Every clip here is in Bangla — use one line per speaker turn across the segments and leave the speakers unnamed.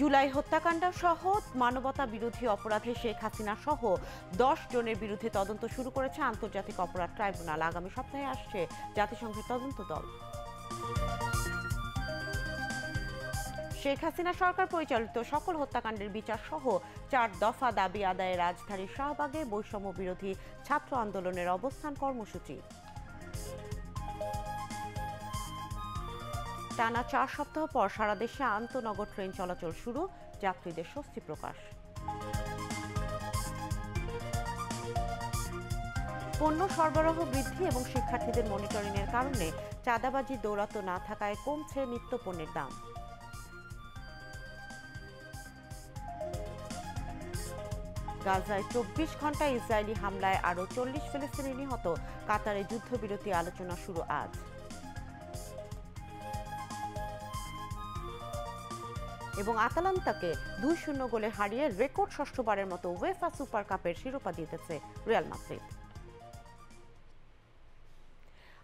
জুলাই হত্যাকাণ্ড সহ মানবতা বিরোধী অপরাধে শেখ হাসিনা সহ দশ জনের বিরুদ্ধে তদন্ত শুরু করেছে আন্তর্জাতিক অপরাধ ট্রাইব্যুনাল আগামী সপ্তাহে আসছে জাতিসংঘের তদন্ত দল শেখ হাসিনা সরকার পরিচালিত সকল হত্যাকাণ্ডের বিচার সহ চার দফা দাবি আদায়ে রাজধানীর শাহবাগে বৈষম্য বিরোধী ছাত্র আন্দোলনের অবস্থান কর্মসূচি টানা চার সপ্তাহ পর সারা দেশে আন্তনগর ট্রেন চলাচল শুরু যাত্রীদের স্বস্তি প্রকাশ পণ্য সরবরাহ বৃদ্ধি এবং শিক্ষার্থীদের মনিটরিংয়ের কারণে চাঁদাবাজি দৌরাত না থাকায় কমছে নিত্য পণ্যের দাম গাজায় চব্বিশ ঘন্টায় ইসরায়েলি হামলায় আরও চল্লিশ ফিলিস্তিনি নিহত কাতারে যুদ্ধবিরতি আলোচনা শুরু আজ এবং আতালান্তাকে দুই শূন্য গোলে হারিয়ে রেকর্ড ষষ্ঠবারের মতো ওয়েফা সুপার কাপের শিরোপা দিতেছে রিয়াল মাদ্রিদ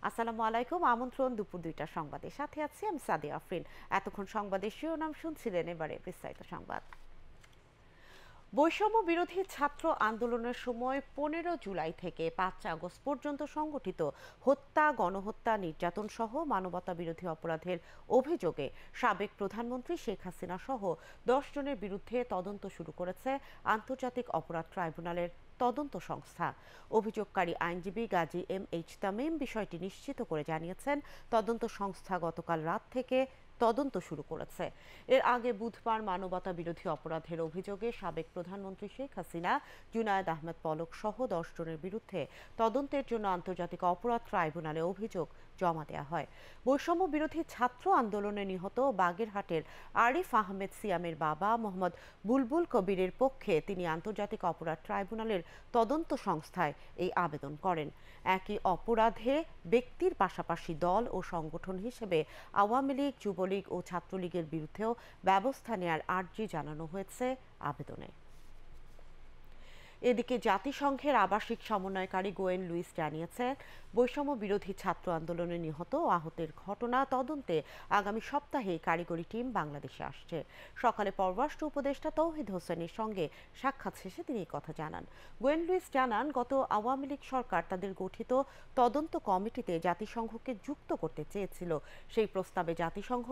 আসসালামু আলাইকুম আমন্ত্রণ দুপুর দুইটা সংবাদে সাথে আছি আমি সাদিয়া আফরিন এতক্ষণ সংবাদে শিরোনাম শুনছিলেন এবারে বিস্তারিত সংবাদ বৈষম্য বিরোধী ছাত্র আন্দোলনের সময় পনেরো জুলাই থেকে পাঁচ আগস্ট পর্যন্ত সংগঠিত হত্যা গণহত্যা নির্যাতন সহ মানবতা বিরোধী অপরাধের অভিযোগে সাবেক প্রধানমন্ত্রী শেখ হাসিনা সহ দশ জনের বিরুদ্ধে তদন্ত শুরু করেছে আন্তর্জাতিক অপরাধ ট্রাইব্যুনালের তদন্ত সংস্থা অভিযোগকারী আইনজীবী গাজী এম এইচ তামিম বিষয়টি নিশ্চিত করে জানিয়েছেন তদন্ত সংস্থা গতকাল রাত থেকে তদন্ত শুরু করেছে এর আগে বুধবার মানবতা বিরোধী অপরাধের অভিযোগে সাবেক প্রধানমন্ত্রী শেখ হাসিনা জুনায়েদ আহমেদ পলক সহ দশ জনের বিরুদ্ধে তদন্তের জন্য আন্তর্জাতিক অপরাধ ট্রাইব্যুনালে অভিযোগ জমা দেয়া হয় বৈষম্য বিরোধী ছাত্র আন্দোলনে নিহত বাগেরহাটের আরিফ আহমেদ সিয়ামের বাবা মোহাম্মদ বুলবুল কবিরের পক্ষে তিনি আন্তর্জাতিক অপরাধ ট্রাইব্যুনালের তদন্ত সংস্থায় এই আবেদন করেন একই অপরাধে ব্যক্তির পাশাপাশি দল ও সংগঠন হিসেবে আওয়ামী লীগ যুবলীগ ও ছাত্রলীগের বিরুদ্ধেও ব্যবস্থা নেয়ার আর্জি জানানো হয়েছে আবেদনে এদিকে জাতিসংঘের আবাসিক সমন্বয়কারী গোয়েন লুইস জানিয়েছে বৈষম্য বিরোধী ছাত্র আন্দোলনে নিহত ও আহতের ঘটনা তদন্তে আগামী সপ্তাহে কারিগরি টিম বাংলাদেশে আসছে সকালে পররাষ্ট্র উপদেষ্টা তৌহিদ হোসেনের সঙ্গে সাক্ষাৎ শেষে তিনি কথা জানান গোয়েন লুইস জানান গত আওয়ামী লীগ সরকার তাদের গঠিত তদন্ত কমিটিতে জাতিসংঘকে যুক্ত করতে চেয়েছিল সেই প্রস্তাবে জাতিসংঘ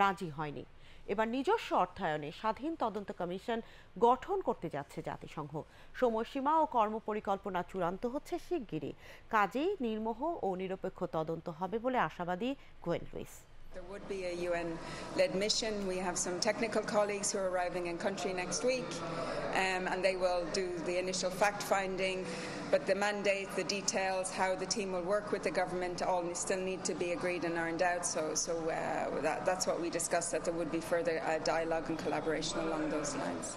রাজি হয়নি এবার নিজস্ব অর্থায়নে স্বাধীন তদন্ত কমিশন গঠন করতে যাচ্ছে জাতিসংঘ সময়সীমা ও কর্মপরিকল্পনা চূড়ান্ত হচ্ছে শিগগিরই কাজেই নির্মোহ ও নিরপেক্ষ তদন্ত হবে বলে আশাবাদী Gwyn Lewis
There would be a UN led mission. We have some technical colleagues who are arriving in country next week, um, and they will do the initial fact finding. But the mandate, the details, how the team will work with the government all still need to be agreed and ironed out. So, so uh, that, that's what we discussed that there would be further uh, dialogue and collaboration along those lines.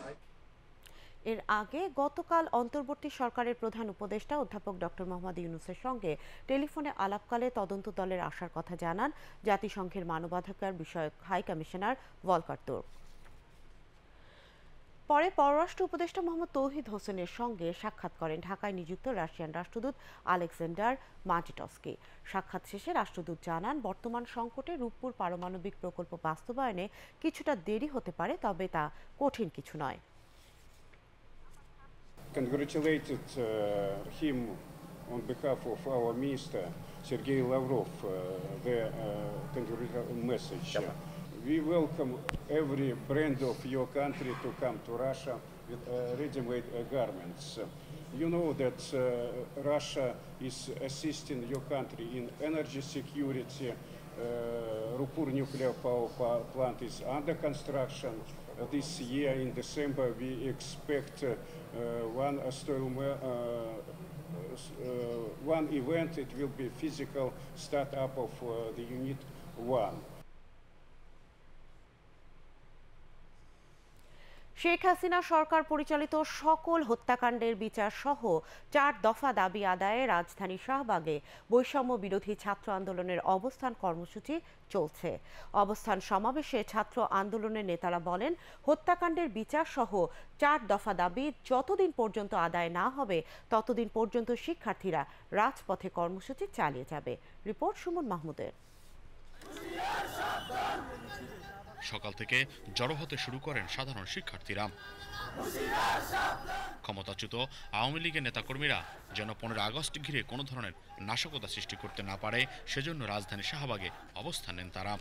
এর আগে গতকাল অন্তর্বর্তী সরকারের প্রধান উপদেষ্টা অধ্যাপক ডক্টর মোহাম্মদ ইউনুসের সঙ্গে টেলিফোনে আলাপকালে তদন্ত দলের আসার কথা জানান জাতিসংঘের মানবাধিকার বিষয়ক হাই কমিশনার ভলকার তুর্ক পরে পররাষ্ট্র উপদেষ্টা মোহাম্মদ তৌহিদ হোসেনের সঙ্গে সাক্ষাৎ করেন ঢাকায় নিযুক্ত রাশিয়ান রাষ্ট্রদূত আলেকজান্ডার মাটিটস্কি সাক্ষাৎ শেষে রাষ্ট্রদূত জানান বর্তমান সংকটে রূপপুর পারমাণবিক প্রকল্প বাস্তবায়নে কিছুটা দেরি হতে পারে তবে তা কঠিন কিছু নয় congratulated uh, him on behalf of our minister, Sergei Lavrov, uh, the uh, message. Yep. We welcome every brand of your country to come to Russia with ready-made garments. You know that uh, Russia is assisting your country in energy security. Uh, Rupur nuclear power plant is under construction this year in December we expect uh, one uh, uh, one event, it will be physical startup of the unit one. Sheikh Hasina সরকার পরিচালিত সকল হত্যাকাণ্ডের বিচার সহ চার দফা দাবি আদায়ে রাজধানী শাহবাগে বৈষম্য বিরোধী ছাত্র আন্দোলনের অবস্থান কর্মসূচি চলছে অবস্থান সমাবেশে ছাত্র আন্দোলনের নেতারা বলেন হত্যাকাণ্ডের বিচার সহ চার দফা দাবি যতদিন পর্যন্ত আদায় না হবে ততদিন পর্যন্ত শিক্ষার্থীরা রাজপথে কর্মসূচি চালিয়ে যাবে রিপোর্ট সুমন মাহমুদের
সকাল থেকে জড়ো হতে শুরু করেন সাধারণ শিক্ষার্থীরা ক্ষমতাচ্যুত আওয়ামী লীগের নেতাকর্মীরা যেন পনেরো আগস্ট ঘিরে কোনো ধরনের নাশকতা সৃষ্টি করতে না পারে সেজন্য রাজধানী শাহবাগে অবস্থান নেন তারা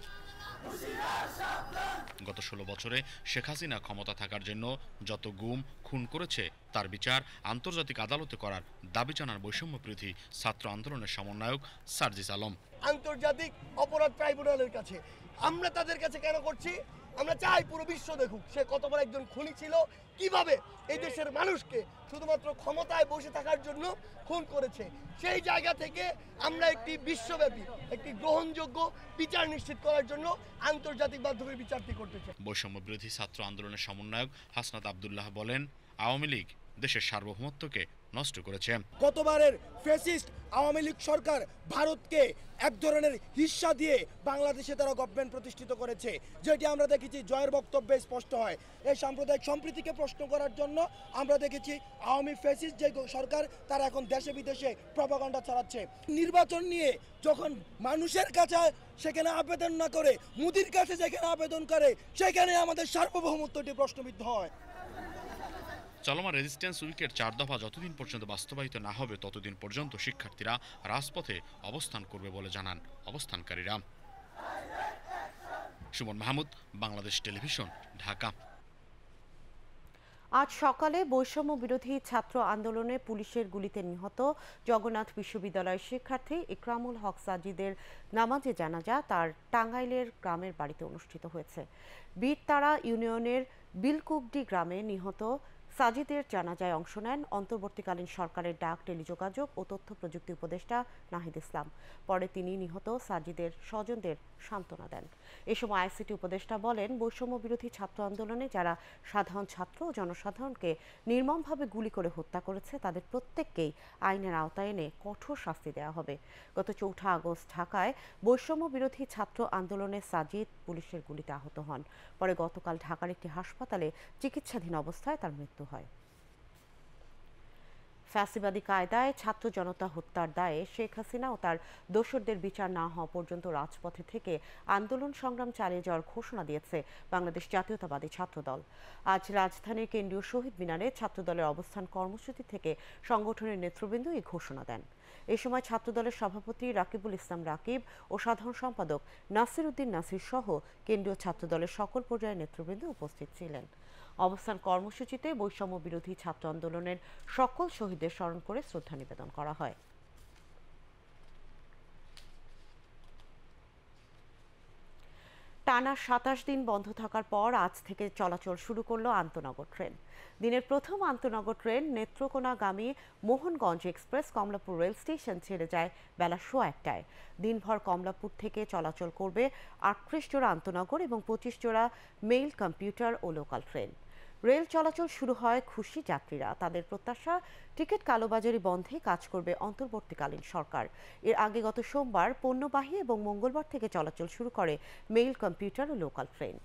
গত ষোলো বছরে শেখ হাসিনা ক্ষমতা থাকার জন্য যত গুম খুন করেছে তার বিচার আন্তর্জাতিক আদালতে করার দাবি জানার বৈষম্য বিরোধী ছাত্র আন্দোলনের সমন্বয়ক সার্জিস আলম আন্তর্জাতিক অপরাধ ট্রাইব্যুনালের কাছে আমরা তাদের কাছে কেন করছি আমরা চাই পুরো বিশ্ব দেখুক সে কত বড় একজন খুনি ছিল কিভাবে এই দেশের মানুষকে শুধুমাত্র ক্ষমতায় বসে থাকার জন্য খুন করেছে সেই জায়গা থেকে আমরা একটি বিশ্বব্যাপী একটি গ্রহণযোগ্য বিচার নিশ্চিত করার জন্য আন্তর্জাতিক মাধ্যমে বিচারটি করতে চাই বৈষম্য বিরোধী ছাত্র আন্দোলনের সমন্বয়ক হাসনাত আবদুল্লাহ বলেন আওয়ামী লীগ দেশের সার্বভৌমত্বকে নষ্ট করেছে কতবারের ফেসিস্ট আওয়ামী লীগ সরকার ভারতকে এক ধরনের হিস্সা দিয়ে বাংলাদেশে তারা গভর্নমেন্ট প্রতিষ্ঠিত করেছে যেটি আমরা দেখেছি জয়ের বক্তব্যে স্পষ্ট হয় এই সাম্প্রদায়িক সম্প্রীতিকে প্রশ্ন করার জন্য আমরা দেখেছি আওয়ামী ফেসিস্ট যে সরকার তারা এখন দেশে বিদেশে প্রভাকাণ্ডা চালাচ্ছে নির্বাচন নিয়ে যখন মানুষের কাছে সেখানে আবেদন না করে মুদির কাছে যেখানে আবেদন করে সেখানে আমাদের সার্বভৌমত্বটি প্রশ্নবিদ্ধ হয় চলমান রেজিস্ট্যান্স উইকের চার দফা যতদিন পর্যন্ত বাস্তবায়িত না হবে ততদিন পর্যন্ত শিক্ষার্থীরা রাজপথে অবস্থান করবে বলে জানান অবস্থানকারীরা সুমন মাহমুদ বাংলাদেশ টেলিভিশন ঢাকা
আজ সকালে বৈষম্য বিরোধী ছাত্র আন্দোলনে পুলিশের গুলিতে নিহত জগন্নাথ বিশ্ববিদ্যালয়ের শিক্ষার্থী ইকরামুল হক সাজিদের নামাজে জানাজা তার টাঙ্গাইলের গ্রামের বাড়িতে অনুষ্ঠিত হয়েছে বীরতারা ইউনিয়নের বিলকুকডি গ্রামে নিহত সাজিদের জানাজায় অংশ নেন অন্তর্বর্তীকালীন সরকারের ডাক টেলিযোগাযোগ ও তথ্য প্রযুক্তি উপদেষ্টা নাহিদ ইসলাম পরে তিনি নিহত সাজিদের স্বজনদের সান্ত্বনা দেন এ সময় আইসিটি উপদেষ্টা বলেন বৈষম্য বিরোধী ছাত্র আন্দোলনে যারা সাধারণ ছাত্র ও জনসাধারণকে নির্মমভাবে গুলি করে হত্যা করেছে তাদের প্রত্যেককেই আইনের আওতায় এনে কঠোর শাস্তি দেওয়া হবে গত চৌঠা আগস্ট ঢাকায় বৈষম্য বিরোধী ছাত্র আন্দোলনে সাজিদ পুলিশের গুলিতে আহত হন পরে গতকাল ঢাকার একটি হাসপাতালে চিকিৎসাধীন অবস্থায় তার মৃত্যু হয় ফ্যাসিবাদী কায়দায় ছাত্র জনতা হত্যার দায়ে শেখ হাসিনা ও তার দোসরদের বিচার না হওয়া পর্যন্ত রাজপথে থেকে আন্দোলন সংগ্রাম চালিয়ে যাওয়ার ঘোষণা দিয়েছে বাংলাদেশ জাতীয়তাবাদী ছাত্রদল আজ রাজধানীর কেন্দ্রীয় শহীদ মিনারে ছাত্রদলের অবস্থান কর্মসূচি থেকে সংগঠনের নেতৃবৃন্দ এই ঘোষণা দেন এ সময় ছাত্রদলের সভাপতি রাকিবুল ইসলাম রাকিব ও সাধারণ সম্পাদক নাসির উদ্দিন নাসির সহ কেন্দ্রীয় ছাত্রদলের সকল পর্যায়ের নেতৃবৃন্দ উপস্থিত ছিলেন অবস্থান কর্মসূচিতে বৈষম্য বিরোধী ছাত্র আন্দোলনের সকল শহীদদের স্মরণ করে শ্রদ্ধা নিবেদন করা হয় টানা সাতাশ দিন বন্ধ থাকার পর আজ থেকে চলাচল শুরু করল আন্তনগর ট্রেন দিনের প্রথম আন্তনগর ট্রেন নেত্রকোনাগামী Mohanganj express Kamalapur rail station ছেড়ে যায় বেলা সোয়া একটায় দিনভর কমলাপুর থেকে চলাচল করবে আটত্রিশ জোড়া আন্তনগর এবং পঁচিশ জোড়া মেইল কম্পিউটার ও লোকাল ট্রেন রেল চলাচল শুরু হয় খুশি যাত্রীরা তাদের প্রত্যাশা টিকিট কালোবাজারি বন্ধে কাজ করবে অন্তর্বর্তীকালীন সরকার এর আগে গত সোমবার পণ্যবাহী এবং মঙ্গলবার থেকে চলাচল শুরু করে মেইল কম্পিউটার ও লোকাল ট্রেন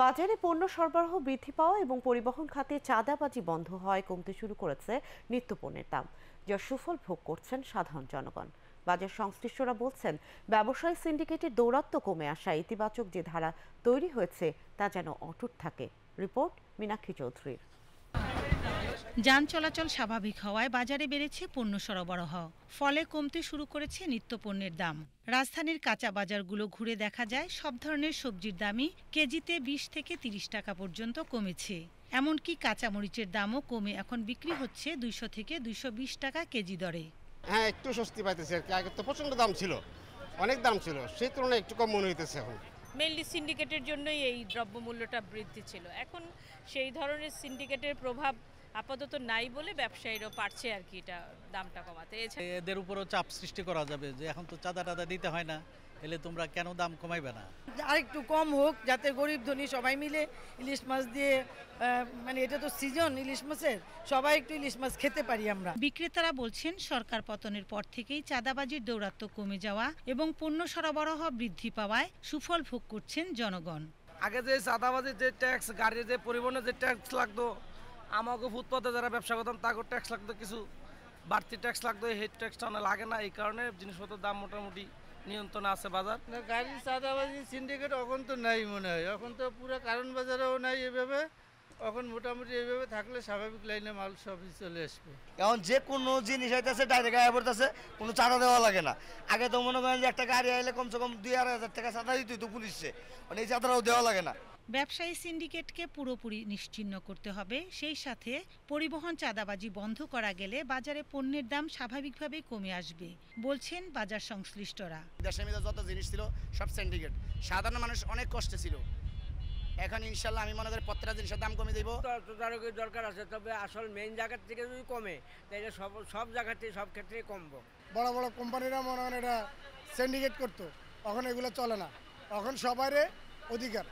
বাজারে পণ্য সরবরাহ বৃদ্ধি পাওয়া এবং পরিবহন খাতে চাঁদাবাজি বন্ধ হয় কমতে শুরু করেছে নিত্যপণ্যের দাম যা সুফল ভোগ করছেন সাধারণ জনগণ বাজার সংশ্লিষ্টরা বলছেন ব্যবসায় সিন্ডিকেটের দৌরাত্ম কমে আসা ইতিবাচক যে ধারা তৈরি হয়েছে তা যেন অটুট থাকে রিপোর্ট মীনাক্ষী চৌধুরীর
যান চলাচল স্বাভাবিক হওয়ায় বাজারে বেড়েছে পণ্য সরবরাহ ফলে কমতে শুরু করেছে নিত্যপণ্যের দাম রাজধানীর কাঁচা বাজারগুলো ঘুরে দেখা যায় সব ধরনের সবজির দামই কেজিতে বিশ থেকে তিরিশ টাকা পর্যন্ত কমেছে এমনকি কাঁচামরিচের দামও কমে এখন বিক্রি হচ্ছে দুইশো থেকে দুইশো টাকা কেজি দরে হ্যাঁ
একটু স্বস্তি পাইতেছে আর কি আগে তো প্রচণ্ড দাম ছিল অনেক দাম ছিল সেই তুলনায় একটু কম মনে হইতেছে এখন
মেনলি সিন্ডিকেটের জন্যই এই দ্রব্যমূল্যটা বৃদ্ধি ছিল এখন সেই ধরনের সিন্ডিকেটের প্রভাব আপাতত নাই বলে ব্যবসায়ীরও পারছে আর কি এটা দামটা কমাতে এদের উপরও চাপ সৃষ্টি করা যাবে যে এখন তো চাঁদা টাদা দিতে হয় না এলে তোমরা কেন দাম কমাইবে না আরেকটু কম হোক যাতে গরিব ধনী সবাই মিলে ইলিশ মাছ দিয়ে মানে এটা তো সিজন ইলিশ মাছের সবাই একটু ইলিশ মাছ খেতে পারি আমরা বিক্রেতারা বলছেন সরকার পতনের পর থেকেই চাঁদাবাজির দৌরাত্ম্য কমে যাওয়া এবং পণ্য সরবরাহ বৃদ্ধি পাওয়ায় সুফল ভোগ করছেন জনগণ
আগে যে চাঁদাবাজির যে ট্যাক্স গাড়ির যে পরিবহনের যে ট্যাক্স লাগতো আমাকে ফুটপাতে যারা ব্যবসা করতাম তাকে ট্যাক্স লাগতো কিছু বাড়তি ট্যাক্স লাগতো হেড ট্যাক্সটা
লাগে না এই কারণে জিনিসপত্রের দাম মোটামুটি নিয়ন্ত্রণ আছে বাজার গাড়ির চাঁদাবাজি সিন্ডিকেট এখন তো নাই মনে হয় এখন তো পুরো কারণ বাজারেও নাই এভাবে এখন মোটামুটি এইভাবে থাকলে স্বাভাবিক লাইনে মাল সব চলে আসবে
এখন যে কোনো জিনিস হইতেছে ডাইরেক্ট গায়ে পড়তেছে
কোনো চাঁদা দেওয়া লাগে না আগে তো মনে করেন যে একটা গাড়ি আইলে কমসে কম দুই আড়াই হাজার টাকা চাঁদা দিত পুলিশে মানে এই চাঁদাটাও দেওয়া লাগে না ব্যবসায়ী সিন্ডিকেটকে পুরোপুরি নিশ্চিহ্ন করতে হবে সেই সাথে পরিবহন চাঁদাবাজি বন্ধ করা গেলে বাজারে পণ্যের দাম স্বাভাবিকভাবেই কমে আসবে বলছেন বাজার সংশ্লিষ্টরা যত জিনিস ছিল সব সিন্ডিকেট সাধারণ মানুষ অনেক কষ্টে ছিল এখন ইনশাল্লাহ আমি মনে করি প্রত্যেকটা জিনিসের দাম কমে দিব তদারকি
দরকার আছে তবে আসল মেইন জায়গার থেকে যদি কমে তাহলে সব সব জায়গাতে সব ক্ষেত্রে কমবো বড় বড় কোম্পানিরা মনে হয় এটা সিন্ডিকেট করতো এখন এগুলো চলে না এখন সবারই অধিকার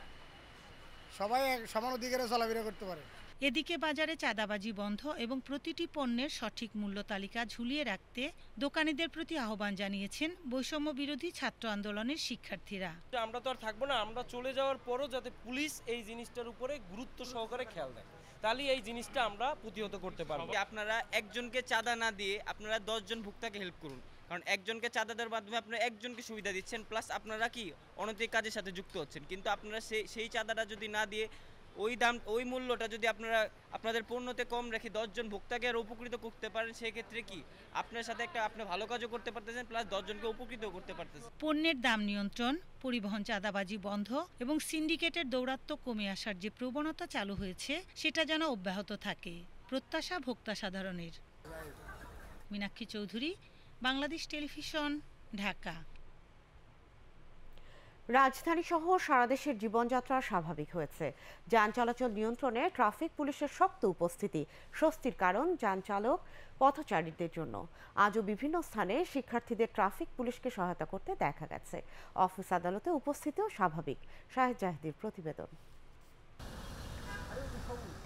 সবাই সমান অধিকারে চলাফেরা করতে পারে
এদিকে বাজারে চাঁদাবাজি বন্ধ এবং প্রতিটি পণ্যের সঠিক মূল্য তালিকা ঝুলিয়ে রাখতে দোকানিদের প্রতি আহ্বান জানিয়েছেন বৈষম্য বিরোধী ছাত্র আন্দোলনের শিক্ষার্থীরা
আমরা তো আর থাকবো না আমরা চলে যাওয়ার পরও যাতে পুলিশ এই জিনিসটার উপরে গুরুত্ব সহকারে খেয়াল দেয় তাহলে এই জিনিসটা আমরা প্রতিহত করতে পারবো আপনারা একজনকে চাঁদা না দিয়ে আপনারা দশজন ভুক্তাকে হেল্প করুন কারণ একজনকে চাঁদা দেওয়ার মাধ্যমে আপনারা একজনকে সুবিধা দিচ্ছেন প্লাস আপনারা কি অনৈতিক কাজের সাথে যুক্ত হচ্ছেন কিন্তু আপনারা সেই সেই চাঁদাটা যদি না দিয়ে ওই দাম ওই মূল্যটা যদি আপনারা আপনাদের পণ্যতে কম রেখে দশজন ভোক্তাকে আর উপকৃত করতে পারেন সেক্ষেত্রে কি আপনার সাথে একটা আপনি ভালো কাজও করতে পারতেছেন প্লাস দশজনকে উপকৃত করতে পারতেছেন
পণ্যের দাম নিয়ন্ত্রণ পরিবহন চাঁদাবাজি বন্ধ এবং সিন্ডিকেটের দৌরাত্ম্য কমে আসার যে প্রবণতা চালু হয়েছে সেটা যেন অব্যাহত থাকে প্রত্যাশা ভোক্তা সাধারণের মীনাক্ষী চৌধুরী বাংলাদেশ টেলিভিশন
ঢাকা রাজধানী সহ সারা দেশের জীবনযাত্রা স্বাভাবিক হয়েছে যান চলাচল নিয়ন্ত্রণে ট্রাফিক পুলিশের শক্ত উপস্থিতি স্বস্তির কারণ যান চালক পথচারীদের জন্য আজও বিভিন্ন স্থানে শিক্ষার্থীদের ট্রাফিক পুলিশকে সহায়তা করতে দেখা গেছে অফিস আদালতে উপস্থিতিও স্বাভাবিক শাহেদ প্রতিবেদন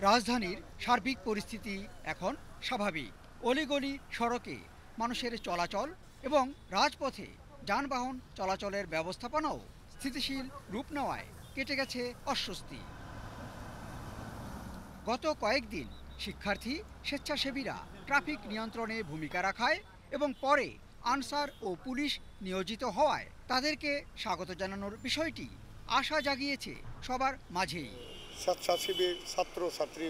রাজধানীর
সার্বিক পরিস্থিতি এখন স্বাভাবিক অলিগলি সড়কে মানুষের চলাচল এবং রাজপথে যানবাহন চলাচলের ব্যবস্থাপনাও স্থিতিশীল রূপ নেওয়ায় কেটে গেছে অস্বস্তি গত কয়েকদিন শিক্ষার্থী স্বেচ্ছাসেবীরা ট্রাফিক নিয়ন্ত্রণে ভূমিকা রাখায় এবং পরে আনসার ও পুলিশ নিয়োজিত হওয়ায় তাদেরকে স্বাগত জানানোর বিষয়টি আশা জাগিয়েছে সবার মাঝেই স্বেচ্ছাসেবী ছাত্র ছাত্রী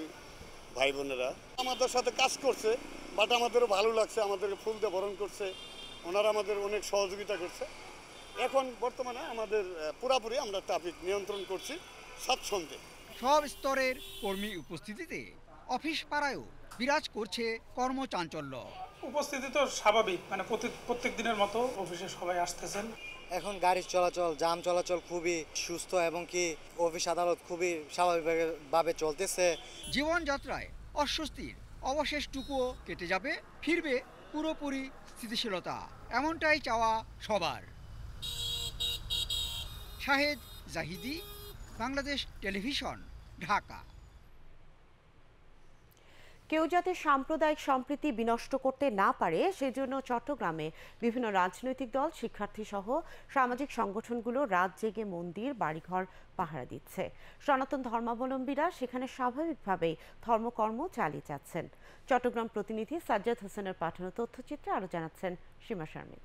ভাই বোনেরা আমাদের সাথে কাজ করছে বাট আমাদেরও ভালো লাগছে আমাদেরকে ফুল দিয়ে বরণ করছে ওনারা আমাদের অনেক সহযোগিতা করছে এখন বর্তমানে আমাদের পুরাপুরি আমরা ট্রাফিক নিয়ন্ত্রণ করছি স্বাচ্ছন্দ্যে সব স্তরের কর্মী উপস্থিতিতে অফিস পাড়ায়ও বিরাজ করছে কর্মচাঞ্চল্য উপস্থিতি তো স্বাভাবিক মানে প্রত্যেক দিনের মতো অফিসে সবাই আসতেছেন এখন গাড়ির চলাচল জাম চলাচল খুবই সুস্থ এবং কি অফিস আদালত খুবই স্বাভাবিকভাবে চলতেছে জীবনযাত্রায় অস্বস্তির অবশেষটুকুও কেটে যাবে ফিরবে পুরোপুরি স্থিতিশীলতা এমনটাই চাওয়া সবার শাহেদ জাহিদি বাংলাদেশ টেলিভিশন ঢাকা
কেউ যাতে সাম্প্রদায়িক সম্প্রীতি বিনষ্ট করতে না পারে সেজন্য চট্টগ্রামে বিভিন্ন রাজনৈতিক দল শিক্ষার্থী সহ সামাজিক সংগঠনগুলো রাত জেগে মন্দির বাড়িঘর পাহারা দিচ্ছে সনাতন ধর্মাবলম্বীরা সেখানে স্বাভাবিকভাবেই ধর্মকর্ম চালিয়ে যাচ্ছেন চট্টগ্রাম প্রতিনিধি সাজ্জাদ হোসেনের পাঠানো তথ্যচিত্রে আরও জানাচ্ছেন সীমা শারমিন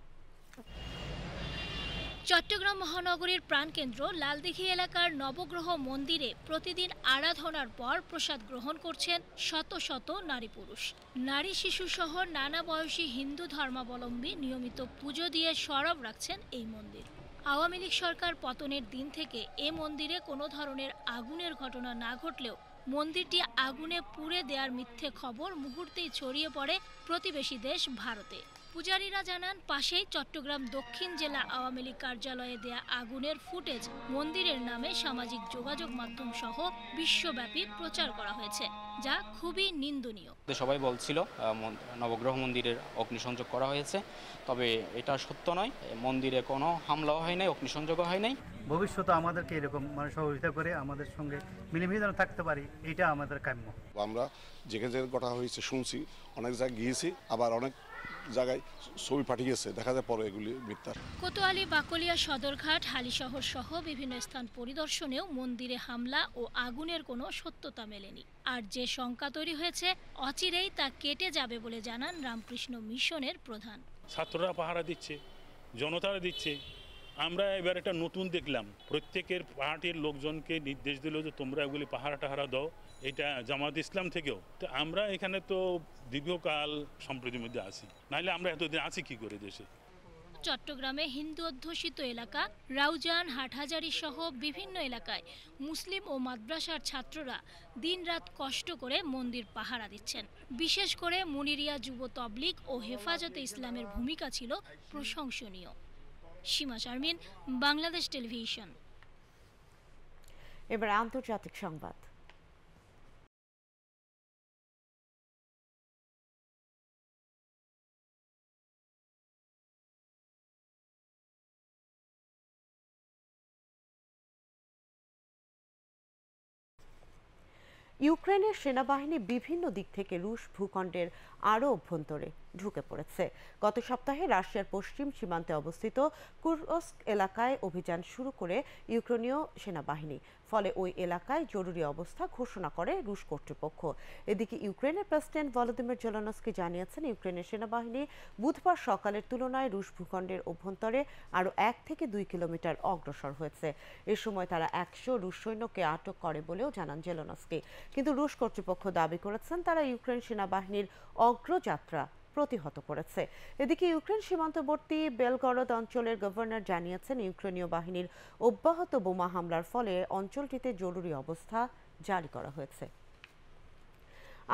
চট্টগ্রাম মহানগরীর প্রাণকেন্দ্র লালদিঘি এলাকার নবগ্রহ মন্দিরে প্রতিদিন আরাধনার পর প্রসাদ গ্রহণ করছেন শত শত নারী পুরুষ নারী শিশুসহ নানা বয়সী হিন্দু ধর্মাবলম্বী নিয়মিত পুজো দিয়ে সরব রাখছেন এই মন্দির আওয়ামী লীগ সরকার পতনের দিন থেকে এ মন্দিরে কোনো ধরনের আগুনের ঘটনা না ঘটলেও মন্দিরটি আগুনে পুড়ে দেওয়ার মিথ্যে খবর মুহূর্তেই ছড়িয়ে পড়ে প্রতিবেশী দেশ ভারতে পূজারীরা জানান পাশেই চট্টগ্রাম দক্ষিণ জেলা আওয়ামী লীগ কার্যালয়ে দেয়া আগুনের ফুটেজ মন্দিরের নামে সামাজিক যোগাযোগ মাধ্যম সহ বিশ্বব্যাপী প্রচার করা হয়েছে যা খুবই নিন্দনীয়
সবাই বলছিল নবগ্রহ মন্দিরের অগ্নিসংযোগ করা হয়েছে তবে এটা সত্য নয় মন্দিরে কোনো হামলাও হয় নাই অগ্নিসংযোগও হয় নাই
ভবিষ্যতে আমাদেরকে এরকম মানে সহযোগিতা করে আমাদের সঙ্গে মিলেমিশে থাকতে পারি এটা আমাদের কাম্য
আমরা যেখানে যেখানে ঘটা হয়েছে শুনছি অনেক জায়গায় গিয়েছি আবার অনেক জায়গায় ছবি পাঠিয়েছে দেখা যায় পরে এগুলি মিথ্যা
কোতোয়ালি বাকলিয়া সদরঘাট হালিশহর সহ বিভিন্ন স্থান পরিদর্শনেও মন্দিরে হামলা ও আগুনের কোনো সত্যতা মেলেনি আর যে শঙ্কা তৈরি হয়েছে অচিরেই তা কেটে যাবে বলে জানান রামকৃষ্ণ মিশনের প্রধান
ছাত্ররা পাহারা দিচ্ছে জনতারা দিচ্ছে আমরা এবার একটা নতুন দেখলাম প্রত্যেকের পার্টির লোকজনকে নির্দেশ দিল যে তোমরা এগুলি পাহারা টাহারা দাও এটা জামাত ইসলাম থেকেও তো আমরা এখানে তো দীর্ঘকাল সম্প্রীতির মধ্যে আছি নাহলে আমরা এতদিন আছি কি করে দেশে
চট্টগ্রামে হিন্দু অধ্যুষিত এলাকা রাউজান হাটহাজারি সহ বিভিন্ন এলাকায় মুসলিম ও মাদ্রাসার ছাত্ররা দিনরাত কষ্ট করে মন্দির পাহারা দিচ্ছেন বিশেষ করে মুনিরিয়া যুব তবলিক ও হেফাজতে ইসলামের ভূমিকা ছিল প্রশংসনীয় সীমা শারমিন বাংলাদেশ টেলিভিশন
এবার আন্তর্জাতিক সংবাদ ইউক্রেনের সেনাবাহিনী বিভিন্ন দিক থেকে রুশ ভূখণ্ডের আরও অভ্যন্তরে ঢুকে পড়েছে গত সপ্তাহে রাশিয়ার পশ্চিম সীমান্তে অবস্থিত কুরস্ক এলাকায় অভিযান শুরু করে ইউক্রেনীয় সেনাবাহিনী ফলে ওই এলাকায় জরুরি অবস্থা ঘোষণা করে রুশ কর্তৃপক্ষ এদিকে ইউক্রেনের প্রেসিডেন্ট ভলোদিমির জেলানস্কি জানিয়েছেন ইউক্রেনের সেনাবাহিনী বুধবার সকালের তুলনায় রুশ ভূখণ্ডের অভ্যন্তরে আরও এক থেকে দুই কিলোমিটার অগ্রসর হয়েছে এ সময় তারা একশো রুশ সৈন্যকে আটক করে বলেও জানান জেলনস্কি কিন্তু রুশ কর্তৃপক্ষ দাবি করেছেন তারা ইউক্রেন সেনাবাহিনীর অ অগ্রযাত্রা প্রতিহত করেছে এদিকে ইউক্রেন সীমান্তবর্তী বেলগরদ অঞ্চলের গভর্নর জানিয়েছেন ইউক্রেনীয় বাহিনীর অব্যাহত বোমা হামলার ফলে অঞ্চলটিতে জরুরি অবস্থা জারি করা হয়েছে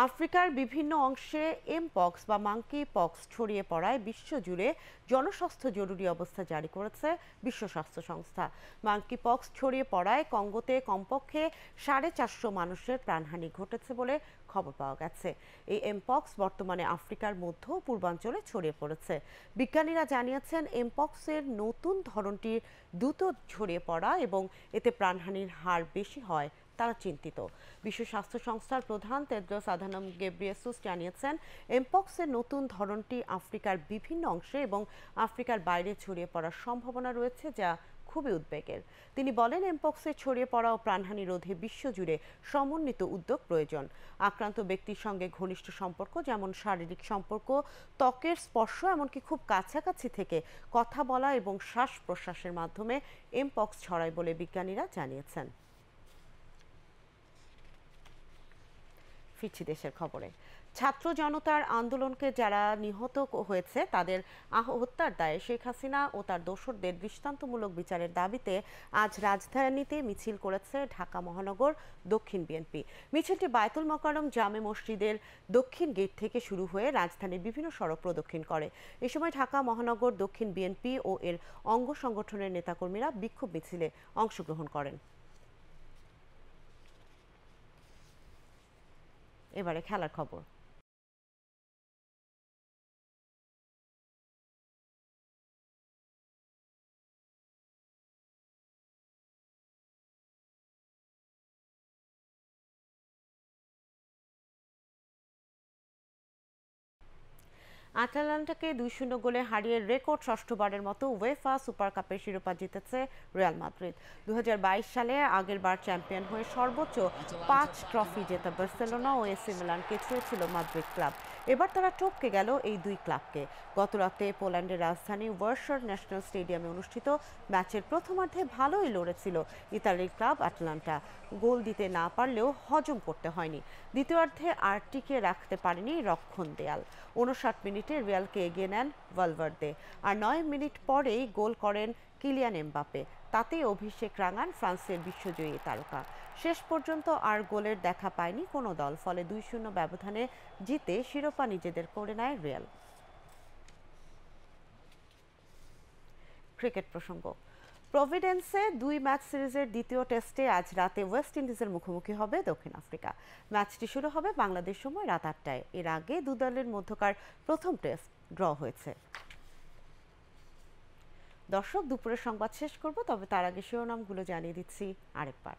আফ্রিকার বিভিন্ন অংশে এমপক্স বা মাংকি পক্স ছড়িয়ে পড়ায় বিশ্বজুড়ে জনস্বাস্থ্য জরুরি অবস্থা জারি করেছে বিশ্ব স্বাস্থ্য সংস্থা মাংকি পক্স ছড়িয়ে পড়ায় কঙ্গোতে কমপক্ষে সাড়ে চারশো মানুষের প্রাণহানি ঘটেছে বলে খবর পাওয়া গেছে এই এমপক্স বর্তমানে আফ্রিকার মধ্য পূর্বাঞ্চলে ছড়িয়ে পড়েছে বিজ্ঞানীরা জানিয়েছেন এমপক্সের নতুন ধরনটি দ্রুত ছড়িয়ে পড়া এবং এতে প্রাণহানির হার বেশি হয় তারা চিন্তিত বিশ্ব স্বাস্থ্য সংস্থার প্রধান তেদ্রস আধানম গেব্রিয়েসুস জানিয়েছেন এমপক্সের নতুন ধরনটি আফ্রিকার বিভিন্ন অংশে এবং আফ্রিকার বাইরে ছড়িয়ে পড়ার সম্ভাবনা রয়েছে যা খুবই উদ্বেগের তিনি বলেন এমপক্সের ছড়িয়ে পড়া ও প্রাণহানি রোধে বিশ্বজুড়ে সমন্বিত উদ্যোগ প্রয়োজন আক্রান্ত ব্যক্তির সঙ্গে ঘনিষ্ঠ সম্পর্ক যেমন শারীরিক সম্পর্ক ত্বকের স্পর্শ এমনকি খুব কাছাকাছি থেকে কথা বলা এবং শ্বাস প্রশ্বাসের মাধ্যমে এমপক্স ছড়ায় বলে বিজ্ঞানীরা জানিয়েছেন ফিরছি দেশের খবরে ছাত্র জনতার আন্দোলনকে যারা নিহত হয়েছে তাদের হত্যার দায়ে শেখ হাসিনা ও তার দোসরদের দৃষ্টান্তমূলক বিচারের দাবিতে আজ রাজধানীতে মিছিল করেছে ঢাকা মহানগর দক্ষিণ বিএনপি মিছিলটি বায়তুল মকারম জামে মসজিদের দক্ষিণ গেট থেকে শুরু হয়ে রাজধানীর বিভিন্ন সড়ক প্রদক্ষিণ করে এ সময় ঢাকা মহানগর দক্ষিণ বিএনপি ও এর অঙ্গ সংগঠনের নেতাকর্মীরা বিক্ষোভ মিছিলে অংশগ্রহণ করেন এবারে খেলার খবর আটালান্টাকে দুই শূন্য গোলে হারিয়ে রেকর্ড ষষ্ঠবারের মতো ওয়েফা সুপার কাপের শিরোপা জিতেছে রিয়াল মাদ্রিদ দু সালে আগের বার চ্যাম্পিয়ন হয়ে সর্বোচ্চ পাঁচ ট্রফি জেতা বার্সেলোনা ও এসি মিলানকে ছুঁয়েছিল মাদ্রিদ ক্লাব এবার তারা টপকে গেল এই দুই ক্লাবকে গতরাতে পোল্যান্ডের রাজধানী ওয়ার্সার ন্যাশনাল স্টেডিয়ামে অনুষ্ঠিত ম্যাচের প্রথমার্ধে ভালোই লড়েছিল ইতালির ক্লাব আটলান্টা গোল দিতে না পারলেও হজম করতে হয়নি দ্বিতীয়ার্ধে আর টিকে রাখতে পারেনি রক্ষণ দেয়াল উনষাট মিনিটে রিয়ালকে এগিয়ে নেন ভালভার্দে আর নয় মিনিট পরেই গোল করেন কিলিয়ান এমবাপে তাতেই অভিষেক রাঙান ফ্রান্সের বিশ্বজয়ী তারকা শেষ পর্যন্ত আর গোলের দেখা পায়নি কোনো দল ফলে দুই শূন্য ব্যবধানে জিতে শিরোপা নিজেদের করে নেয় রিয়াল ক্রিকেট প্রসঙ্গ প্রভিডেন্সে দুই ম্যাচ সিরিজের দ্বিতীয় টেস্টে আজ রাতে ওয়েস্ট ইন্ডিজের মুখোমুখি হবে দক্ষিণ আফ্রিকা ম্যাচটি শুরু হবে বাংলাদেশ সময় রাত আটটায় এর আগে দুদলের মধ্যকার প্রথম টেস্ট ড্র হয়েছে দর্শক দুপুরের সংবাদ শেষ করব তবে তার আগে শিরোনামগুলো জানিয়ে দিচ্ছি আরেকবার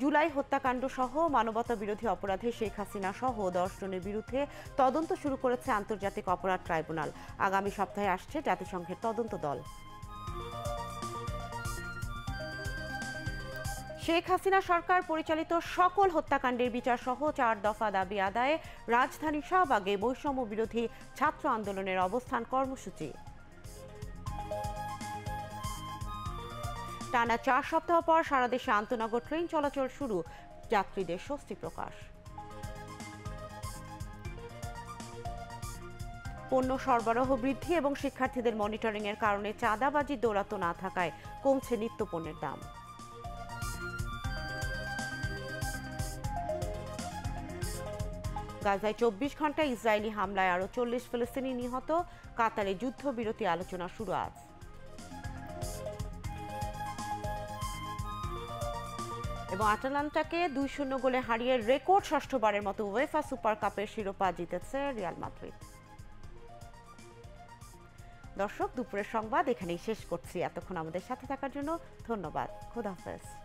জুলাই হত্যাকাণ্ড সহ মানবতা বিরোধী অপরাধে শেখ হাসিনা সহ দশ জনের বিরুদ্ধে তদন্ত শুরু করেছে আন্তর্জাতিক অপরাধ ট্রাইব্যুনাল আগামী সপ্তাহে আসছে জাতিসংঘের তদন্ত দল শেখ হাসিনা সরকার পরিচালিত সকল হত্যাকাণ্ডের বিচার সহ চার দফা দাবি আদায়ে রাজধানী শাহবাগে বৈষম্য বিরোধী ছাত্র আন্দোলনের অবস্থান কর্মসূচি টানা চার সপ্তাহ পর সারা দেশে আন্তনগর ট্রেন চলাচল শুরু যাত্রীদের স্বস্তি প্রকাশ পণ্য সরবরাহ বৃদ্ধি এবং শিক্ষার্থীদের মনিটরিংয়ের কারণে চাঁদাবাজি দৌড়াত না থাকায় কমছে নিত্য পণ্যের দাম গাজায় চব্বিশ ঘন্টা ইসরায়েলি হামলায় আরও চল্লিশ ফিলিস্তিনি নিহত কাতারে যুদ্ধবিরতি আলোচনা শুরু আজ এবং আটালান্টাকে দুই শূন্য গোলে হারিয়ে রেকর্ড ষষ্ঠবারের মতো ওয়েফা সুপার কাপের শিরোপা জিতেছে রিয়াল মাদ্রিদ দর্শক দুপুরের সংবাদ এখানেই শেষ করছি এতক্ষণ আমাদের সাথে থাকার জন্য ধন্যবাদ খোদাহাফেজ